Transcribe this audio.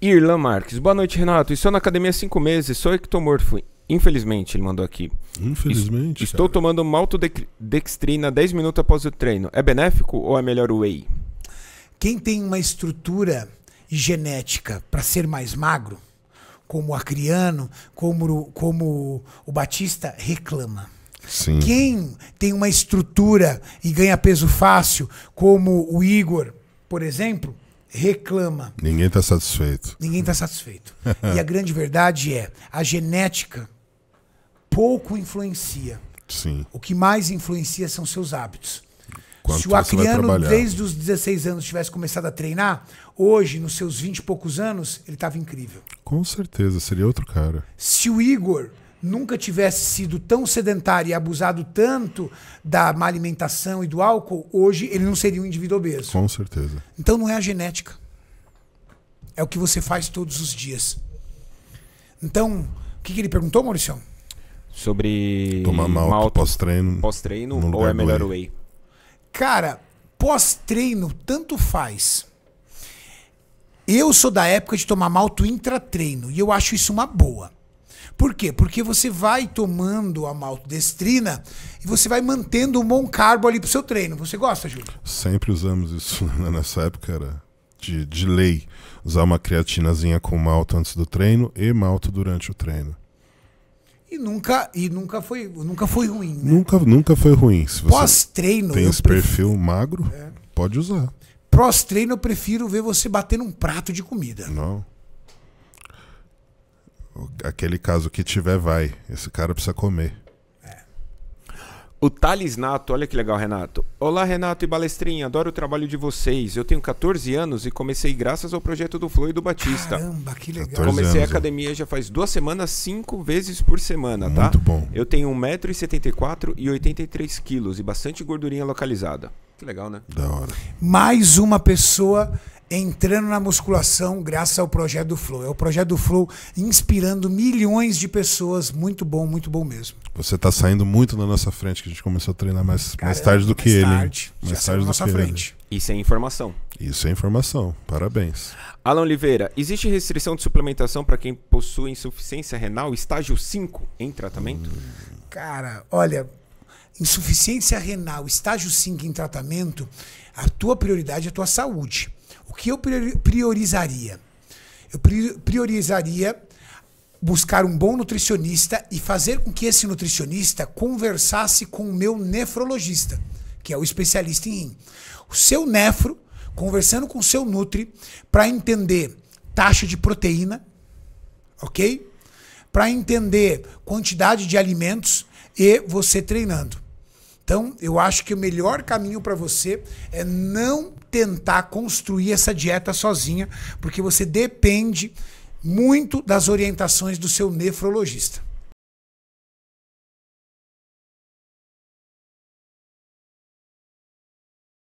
Irlan Marques. Boa noite, Renato. Estou na academia há cinco meses, sou ectomorfo. Infelizmente, ele mandou aqui. Infelizmente. estou cara. tomando maltodextrina 10 minutos após o treino. É benéfico ou é melhor o whey? Quem tem uma estrutura genética para ser mais magro, como o Acriano, como, como o Batista, reclama. Sim. Quem tem uma estrutura e ganha peso fácil, como o Igor, por exemplo, reclama. Ninguém está satisfeito. Ninguém está satisfeito. e a grande verdade é: a genética pouco influencia. Sim. O que mais influencia são seus hábitos. Quanto Se o Acriano, desde os 16 anos, tivesse começado a treinar, hoje, nos seus 20 e poucos anos, ele estava incrível. Com certeza, seria outro cara. Se o Igor nunca tivesse sido tão sedentário e abusado tanto da má alimentação e do álcool, hoje ele não seria um indivíduo obeso. Com certeza. Então não é a genética. É o que você faz todos os dias. Então, o que, que ele perguntou, Maurício? Sobre. Tomar mal pós-treino. Pós-treino ou é melhor o whey? Cara, pós-treino tanto faz. Eu sou da época de tomar malto intratreino e eu acho isso uma boa. Por quê? Porque você vai tomando a maltodestrina e você vai mantendo um bom carbo ali pro seu treino. Você gosta, Júlio? Sempre usamos isso né? nessa época, era de, de lei. Usar uma creatinazinha com malto antes do treino e malto durante o treino. E nunca, e nunca foi, nunca foi ruim. Né? Nunca, nunca foi ruim. Se você Pós-treino. Tem esse prefiro... perfil magro, é. pode usar. Pós-treino, eu prefiro ver você bater num prato de comida. Não aquele caso que tiver vai. Esse cara precisa comer. É. O Thales Nato, olha que legal, Renato. Olá, Renato e Balestrinha, adoro o trabalho de vocês. Eu tenho 14 anos e comecei graças ao projeto do Flo e do Batista. Caramba, que legal. Comecei anos, a academia já faz duas semanas, cinco vezes por semana, Muito tá? Muito bom. Eu tenho 1,74m e 83kg e bastante gordurinha localizada. Que legal, né? Da hora. Mais uma pessoa entrando na musculação graças ao projeto do Flow. É o projeto do Flow inspirando milhões de pessoas. Muito bom, muito bom mesmo. Você está saindo muito na nossa frente, que a gente começou a treinar mais, Caramba, mais tarde do mais que tarde. ele. Mais Já tarde, mais tarde do que frente. ele. Isso é informação. Isso é informação. Parabéns. Alan Oliveira, existe restrição de suplementação para quem possui insuficiência renal estágio 5 em tratamento? Hum. Cara, olha, insuficiência renal estágio 5 em tratamento, a tua prioridade é a tua saúde. O que eu priorizaria? Eu priorizaria buscar um bom nutricionista e fazer com que esse nutricionista conversasse com o meu nefrologista, que é o especialista em rim. O seu nefro conversando com o seu nutri para entender taxa de proteína, OK? Para entender quantidade de alimentos e você treinando. Então, eu acho que o melhor caminho para você é não tentar construir essa dieta sozinha, porque você depende muito das orientações do seu nefrologista.